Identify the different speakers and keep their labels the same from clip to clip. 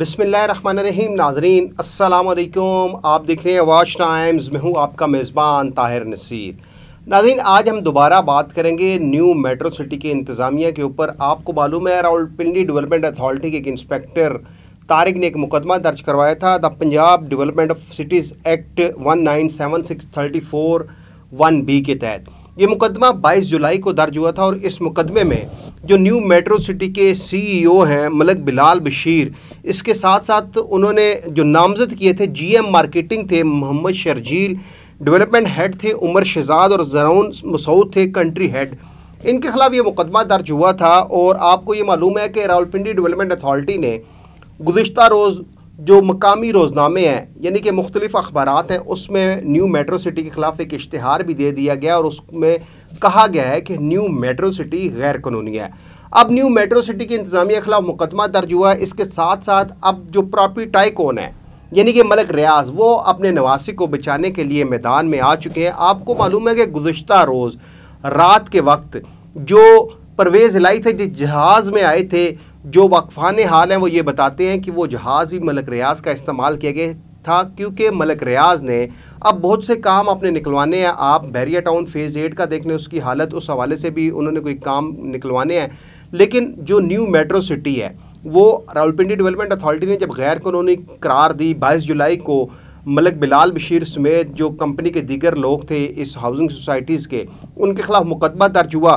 Speaker 1: रहीम नाजरीन अल्लाम आप देख रहे हैं वाश टाइम्स में हूँ आपका मेज़बान ताहिर नसीर नाजरीन आज हम दोबारा बात करेंगे न्यू मेट्रो सिटी के इंतज़ामिया के ऊपर आपको मालूम है पिंडी डेवलपमेंट अथॉरिटी के एक इंस्पेक्टर तारिक ने एक मुकदमा दर्ज करवाया था the Punjab development of cities act one nine seven six thirty four one B के तहत ये मुकदमा 22 जुलाई को दर्ज हुआ था और इस मुकदमे में जो न्यू मेट्रो सिटी के सीईओ e हैं मलक बिलाल बशीर इसके साथ साथ उन्होंने जो नामजद किए थे जीएम मार्केटिंग थे मोहम्मद शर्जील डेवलपमेंट हेड थे उमर शहजाद और जरौन मसूद थे कंट्री हेड इनके खिलाफ ये मुकदमा दर्ज हुआ था और आपको ये मालूम है कि रावलपिंडी डेवलपमेंट अथॉरिटी ने गुज्तर रोज़ जो मकामी रोज़नामे हैं यानी कि मुख्तलिफ़ अखबार हैं उसमें न्यू मेट्रो सिटी के ख़िलाफ़ एक इश्तहार भी दे दिया गया और उसमें कहा गया है कि न्यू मेट्रो सिटी गैर कानूनी है अब न्यू मेट्रो सिटी के इंतज़ामिया के ख़िलाफ़ मुकदमा दर्ज हुआ है इसके साथ साथ अब जो प्रॉपर्टी टाइकोन है यानी कि मलक रियाज वो अपने नवासी को बचाने के लिए मैदान में आ चुके हैं आपको मालूम है कि गुज्त रोज़ रात के वक्त जो परवेज़ लाई थे जिस जहाज़ में आए थे जो वक्फान हाल हैं वो ये बताते हैं कि वो जहाज़ भी मलक रियाज का इस्तेमाल किया गया था क्योंकि मलक रियाज ने अब बहुत से काम अपने निकलवाने हैं आप बैरिया टाउन फेज़ एट का देख लें उसकी हालत उस हवाले से भी उन्होंने कोई काम निकलवाने हैं लेकिन जो न्यू मेट्रो सिटी है वो रावलपिंडी डेवलपमेंट अथॉरिटी ने जब गैर कानूनी करार दी बाईस जुलाई को मलक बिलाल बशीर समेत जो कंपनी के दीगर लोग थे इस हाउसिंग सोसाइटीज़ के उनके खिलाफ मुकदमा दर्ज हुआ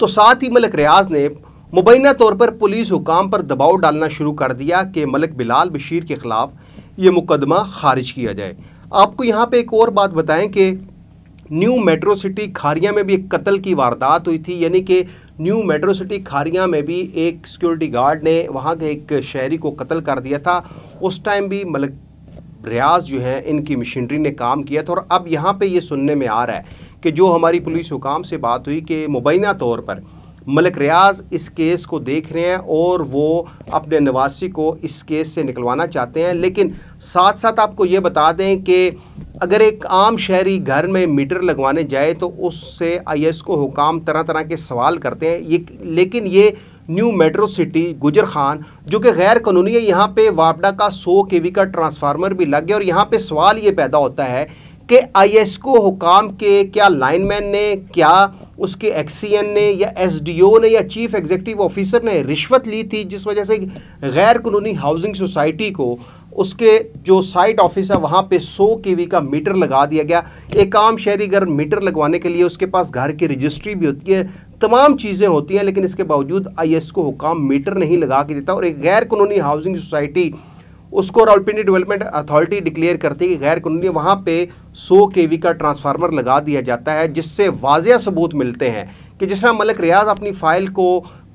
Speaker 1: तो साथ ही मलक रियाज ने मुबैना तौर पर पुलिस हुकाम पर दबाव डालना शुरू कर दिया कि मलिक बिलाल बशीर के ख़िलाफ़ ये मुकदमा खारिज किया जाए आपको यहाँ पर एक और बात बताएँ कि न्यू मेट्रो सिटी खारिया में भी एक कत्ल की वारदात हुई थी यानी कि न्यू मेट्रो सिटी खारिया में भी एक सिक्योरिटी गार्ड ने वहाँ के एक शहरी को कत्ल कर दिया था उस टाइम भी मलिक रियाज जो है इनकी मशीनरी ने काम किया था और अब यहाँ पे ये सुनने में आ रहा है कि जो हमारी पुलिस हुकाम से बात हुई कि मुबैना तौर पर मलिक रियाज इस केस को देख रहे हैं और वो अपने निवासी को इस केस से निकलवाना चाहते हैं लेकिन साथ साथ आपको ये बता दें कि अगर एक आम शहरी घर में मीटर लगवाने जाए तो उससे आईएएस को हुकाम तरह तरह के सवाल करते हैं ये लेकिन ये न्यू मेट्रो सिटी गुजर खान जो कि गैर कानूनी है यहाँ पे वापडा का के वी का ट्रांसफार्मर भी लग गया और यहाँ पे सवाल ये पैदा होता है कि आईएसको हुकाम के क्या लाइनमैन ने क्या उसके एक्सीएन ने या एसडीओ ने या चीफ एग्जीक्यूटिव ऑफिसर ने रिश्वत ली थी जिस वजह से गैर कानूनी हाउसिंग सोसाइटी को उसके जो साइट ऑफिस है वहाँ पे 100 केवी का मीटर लगा दिया गया एक आम शहरी घर मीटर लगवाने के लिए उसके पास घर की रजिस्ट्री भी होती है तमाम चीज़ें होती हैं लेकिन इसके बावजूद आई को हुकाम मीटर नहीं लगा के देता और एक गैर कानूनी हाउसिंग सोसाइटी उसको रावलपिंडी डेवलपमेंट अथॉरिटी डिक्लेयर करती है कि गैर कानूनी वहाँ पे 100 के का ट्रांसफार्मर लगा दिया जाता है जिससे वाजिया सबूत मिलते हैं कि जिस तरह मलिक रियाज अपनी फाइल को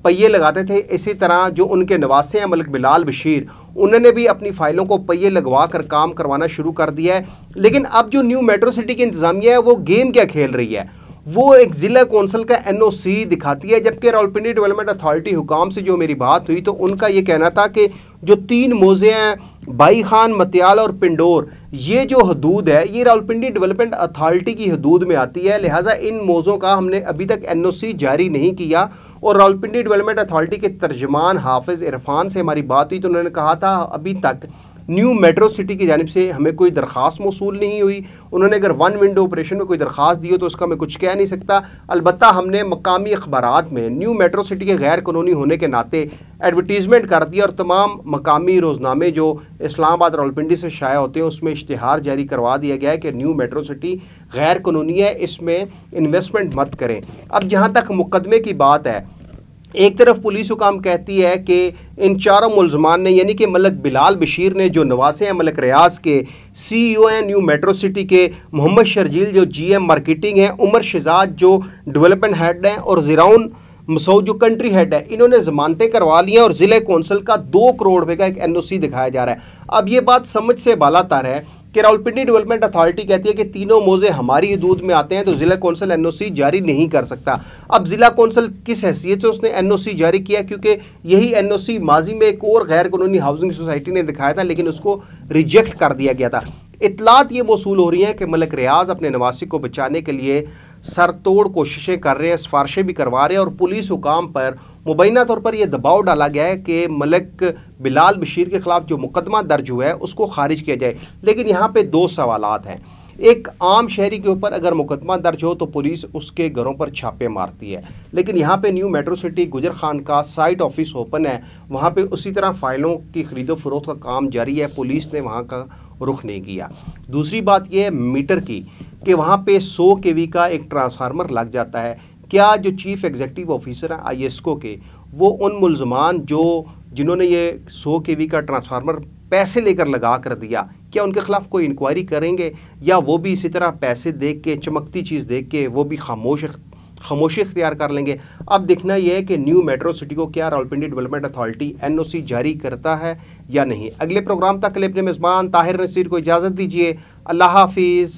Speaker 1: पहिए लगाते थे इसी तरह जो उनके नवासे हैं मलिक बिलाल बशीर उन्होंने भी अपनी फ़ाइलों को पहिए लगवा कर काम करवाना शुरू कर दिया है लेकिन अब जो न्यू मेट्रो सिटी की इंतज़ामिया है वो गेम क्या खेल रही है वो एक ज़िला कौंसिल का एनओसी दिखाती है जबकि रावलपिंडी डेवलपमेंट अथॉरिटी हुकाम से जो मेरी बात हुई तो उनका ये कहना था कि जो तीन मोज़े हैं बाई खान मतियाल और पिंडोर ये जो हदूद है ये रावलपिंडी डेवलपमेंट अथॉरिटी की हदूद में आती है लिहाजा इन मौज़ों का हमने अभी तक एनओसी जारी नहीं किया और रावलपिंडी डेवलपमेंट अथॉरिटी के तर्जमान हाफिज़ इरफान से हमारी बात हुई तो उन्होंने कहा था अभी तक न्यू मेट्रो सिटी की जानब से हमें कोई दरख्वास्त मौसू नहीं हुई उन्होंने अगर वन विंडो ऑपरेशन में कोई दरख्वास्त दी हो तो उसका मैं कुछ कह नहीं सकता अलबत् हमने मकामी अखबार में न्यू मेट्रो सिटी के गैर कानूनी होने के नाते एडवर्टीज़मेंट कर दिया और तमाम मकामी रोज़नामे जो इस्लामाबाद रावलपिंडी से शाया होते हैं उसमें इश्तहार जारी करवा दिया गया है कि न्यू मेट्रो सिटी गैर कानूनी है इसमें इन्वेस्टमेंट मत करें अब जहाँ तक मुकदमे की बात है एक तरफ पुलिस हुकाम कहती है कि इन चारों मुलजमान ने यानी कि मलक बिलाल बशीर ने जो नवासे हैं मलक रियाज के सी ओ e हैं न्यू मेट्रो सिटी के मोहम्मद शर्जील जो जी एम मार्केटिंग हैं उमर शहजाद जो डेवलपमेंट हेड हैं और जिराउन मसौद जो कंट्री हेड है इन्होंने जमानतें करवा ली हैं और ज़िले कौंसल का दो करोड़ रुपये का एक एन ओ सी दिखाया जा रहा है अब ये बात समझ से बाला तार है कि रावलपिंडी डेवलपमेंट अथॉरिटी कहती है कि तीनों मोजे हमारी हदूद में आते हैं तो ज़िला कौंसिल एनओसी जारी नहीं कर सकता अब ज़िला कौंसिल किस हैसियत से उसने एनओसी जारी किया क्योंकि यही एनओसी माजी में एक और गैर कानूनी हाउसिंग सोसाइटी ने दिखाया था लेकिन उसको रिजेक्ट कर दिया गया था इतलात ये मौसू हो रही हैं कि मलिक रियाज अपने नवासी को बचाने के लिए सर तोड़ कोशिशें कर रहे हैं सिफारशें भी करवा रहे हैं और पुलिस हुकाम पर मुबैना तौर पर यह दबाव डाला गया है कि मलिक बिलाल बशीर के ख़िलाफ़ जो मुकदमा दर्ज हुआ है उसको खारिज किया जाए लेकिन यहाँ पर दो सवाल हैं एक आम शहरी के ऊपर अगर मुकदमा दर्ज हो तो पुलिस उसके घरों पर छापे मारती है लेकिन यहाँ पे न्यू मेट्रो सिटी गुजर खान का साइट ऑफिस ओपन है वहाँ पे उसी तरह फाइलों की खरीदो फरोख का काम जारी है पुलिस ने वहाँ का रुख नहीं किया दूसरी बात यह है मीटर की कि वहाँ पर सौ के का एक ट्रांसफार्मर लग जाता है क्या जो चीफ एग्जेक्टिव ऑफिसर हैं आई के वो उन मुलजमान जो जिन्होंने ये 100 के का ट्रांसफार्मर पैसे लेकर लगा कर दिया क्या उनके खिलाफ कोई इंक्वायरी करेंगे या वो भी इसी तरह पैसे देख के चमकती चीज़ देख के वो भी खामोश खामोशी इख्तियार कर लेंगे अब देखना यह है कि न्यू मेट्रो सिटी को क्या रावलपिंडी डेवलपमेंट अथॉरिटी एनओसी जारी करता है या नहीं अगले प्रोग्राम तक अपने मेज़बान ताहिर नसीर को इजाज़त दीजिए अल्लाह हाफिज़